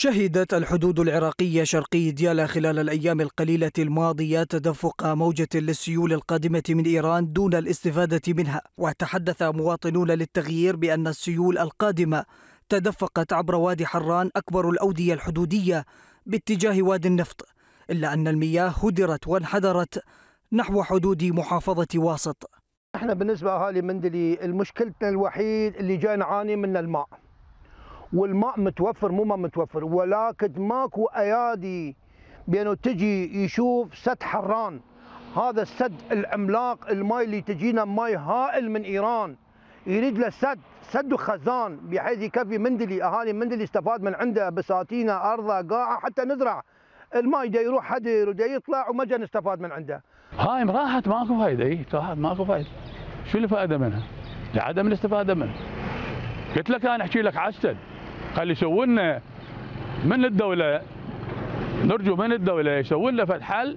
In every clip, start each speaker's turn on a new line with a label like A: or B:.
A: شهدت الحدود العراقية شرقي ديالا خلال الأيام القليلة الماضية تدفق موجة للسيول القادمة من إيران دون الاستفادة منها وتحدث مواطنون للتغيير بأن السيول القادمة تدفقت عبر وادي حران أكبر الأودية الحدودية باتجاه وادي النفط إلا أن المياه هدرت وانحدرت نحو حدود محافظة واسط احنا
B: بالنسبة أهالي مندلي المشكلتنا الوحيد اللي جاي نعاني من الماء والماء متوفر مو ما متوفر ولكن ماكو ايادي بانه تجي يشوف سد حران هذا السد العملاق الماي اللي تجينا ماي هائل من ايران يريد له سد سد وخزان بحيث يكفي مندلي اهالي مندلي استفاد من عنده بساتينه ارضه قاعه حتى نزرع الماي دا يروح حدر ودا يطلع وما جا نستفاد من عنده
C: هاي راحت ماكو فايده اي راحت ماكو فايده شو الفائده منها؟ لعدم الاستفاده منها قلت لك انا احكي لك على السد خلي يسووا لنا من الدوله نرجو من الدوله يسووا لنا فتح حل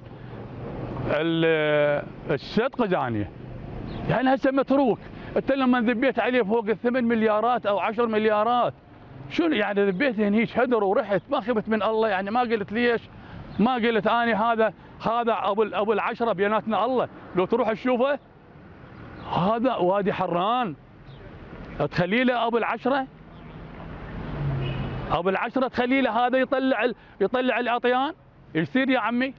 C: الشد قزانيه يعني هسه متروك انت لما ذبيت عليه فوق الثمان مليارات او 10 مليارات شنو يعني ذبيت هنيش هدر ورحت ما خبت من الله يعني ما قلت ليش ما قلت اني هذا هذا ابو ابو العشره بيناتنا الله لو تروح تشوفه هذا وادي حران تخلي له ابو العشره أو بالعشرة تخليه هذا يطلع يطلع الأطيان يصير يا عمي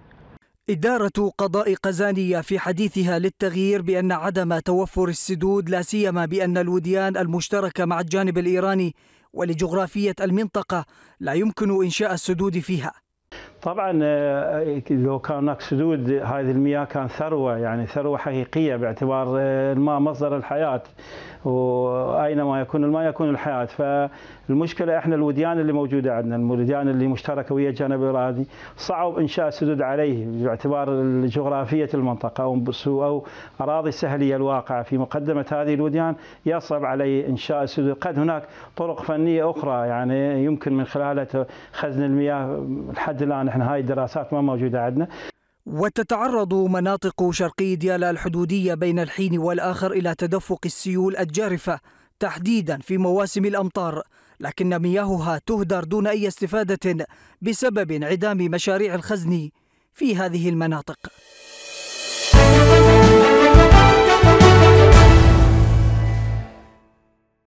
A: إدارة قضاء قزانية في حديثها للتغيير بأن عدم توفر السدود لا سيما بأن الوديان المشتركة مع الجانب الإيراني ولجغرافية المنطقة لا يمكن إنشاء السدود فيها
D: طبعا آه، لو كان هناك سدود هذه المياه كان ثروه يعني ثروه حقيقيه باعتبار الماء آه، مصدر الحياه أينما يكون الماء يكون الحياة فالمشكلة إحنا الوديان اللي موجودة عندنا الوديان اللي مشتركة ويا جانب الإيراني صعب إنشاء سدود عليه باعتبار جغرافية المنطقة أو أو أراضي السهلية الواقعة في مقدمة هذه الوديان يصعب عليه إنشاء سدود قد هناك طرق فنية أخرى يعني يمكن من خلالها خزن المياه لحد الآن إحنا هاي الدراسات ما موجودة عندنا
A: وتتعرض مناطق شرقي ديالا الحدودية بين الحين والآخر إلى تدفق السيول الجارفة تحديدا في مواسم الأمطار لكن مياهها تهدر دون أي استفادة بسبب انعدام مشاريع الخزن في هذه المناطق